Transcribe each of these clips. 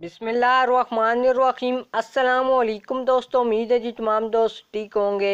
बिसमीम अल्लाम दोस्तों उम्मीद है जी तमाम दोस्त ठीक होंगे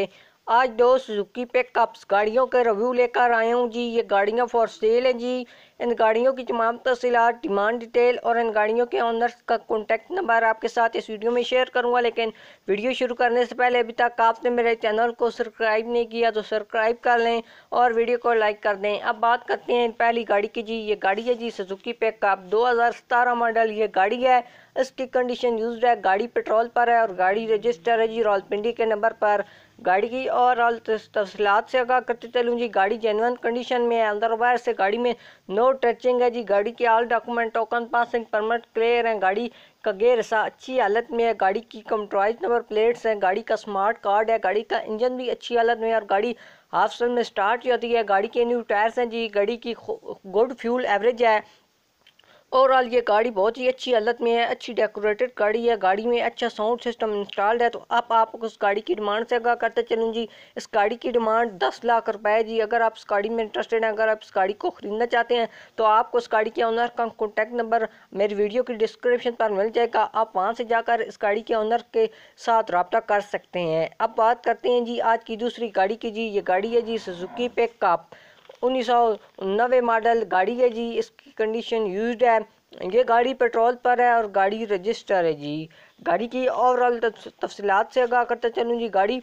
आज दोस्त जुकी पिकअप्स गाड़ियों के रिव्यू लेकर आया हूँ जी ये गाड़ियाँ फॉर सेल हैं जी इन गाड़ियों की तमाम तफसीत डिमांड डिटेल और इन गाड़ियों के ऑनर्स का कॉन्टैक्ट नंबर आपके साथ इस वीडियो में शेयर करूँगा लेकिन वीडियो शुरू करने से पहले अभी तक आपने मेरे चैनल को सब्सक्राइब नहीं किया तो सब्सक्राइब कर लें और वीडियो को लाइक कर दें अब बात करते हैं पहली गाड़ी की जी ये गाड़ी है जी सुजुकी पैकअप दो हज़ार सतारह मॉडल ये गाड़ी है इसकी कंडीशन यूज है गाड़ी पेट्रोल पर है और गाड़ी रजिस्टर है जी रॉलपिंडी के नंबर पर गाड़ी की और तफसलत से आगा करते चलूँ जी गाड़ी जेनवन कंडीशन में है अंदर वायर से गाड़ी में नो रोड टचिंग है जी गाड़ी के all document token passing permit clear है गाड़ी का गेयर अच्छी हालत में है गाड़ी की कंप्रोमाइज नंबर प्लेट्स हैं गाड़ी का स्मार्ट कार्ड है गाड़ी का इंजन भी अच्छी हालत में है और गाड़ी हाफ सेल में स्टार्ट होती है गाड़ी के न्यू टायर्स हैं जी गाड़ी की गुड फ्यूल एवरेज है ओवरऑल ये गाड़ी बहुत ही अच्छी हालत में है अच्छी डेकोरेटेड गाड़ी है गाड़ी में अच्छा साउंड सिस्टम इंस्टॉल्ड है तो अब आप, आप उस गाड़ी की डिमांड से आगा करते चलूँ जी इस गाड़ी की डिमांड दस लाख रुपए जी अगर आप इस गाड़ी में इंटरेस्टेड हैं अगर आप इस गाड़ी को ख़रीदना चाहते हैं तो आपको उस गाड़ी के ऑनर का कॉन्टैक्ट नंबर मेरी वीडियो की डिस्क्रिप्शन पर मिल जाएगा आप वहाँ से जाकर इस गाड़ी के ऑनर के साथ रबता कर सकते हैं अब बात करते हैं जी आज की दूसरी गाड़ी की जी ये गाड़ी है जी सुजुकी पेकअप उन्नीस मॉडल गाड़ी है जी इसकी कंडीशन यूज्ड है ये गाड़ी पेट्रोल पर है और गाड़ी रजिस्टर है जी गाड़ी की ओवरऑल तफसीत से आगाह करता चलूँ जी गाड़ी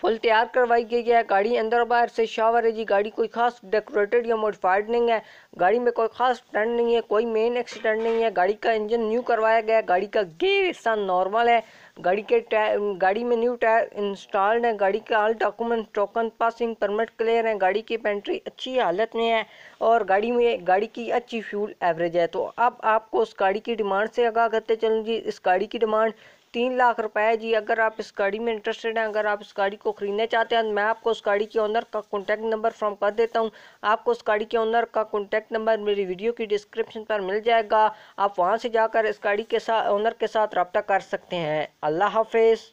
फुल तैयार करवाई गई है गाड़ी अंदर बाहर से शावर है जी गाड़ी कोई खास डेकोरेटेड या मॉडिफाइड नहीं है गाड़ी में कोई खास ट्रेंड नहीं है कोई मेन एक्सीडेंट नहीं है गाड़ी का इंजन न्यू करवाया गया है गाड़ी का गेयर हिस्सा नॉर्मल है गाड़ी के टायर गाड़ी में न्यू टायर इंस्टॉल्ड है गाड़ी के all document token passing permit clear है गाड़ी की बैटरी अच्छी हालत में है और गाड़ी में गाड़ी की अच्छी फ्यूल एवरेज है तो अब आपको उस गाड़ी की डिमांड से आगा करते चलूँगी इस गाड़ी की डिमांड तीन लाख रुपए है जी अगर आप इस गाड़ी में इंटरेस्टेड हैं अगर आप इस गाड़ी को ख़रीदना चाहते हैं मैं आपको उस गाड़ी के ओनर का कॉन्टैक्ट नंबर फ्रॉम कर देता हूं आपको उस गाड़ी के ओनर का कॉन्टैक्ट नंबर मेरी वीडियो की डिस्क्रिप्शन पर मिल जाएगा आप वहां से जाकर इस गाड़ी के साथ ओनर के साथ रबता कर सकते हैं अल्लाह हाफिज़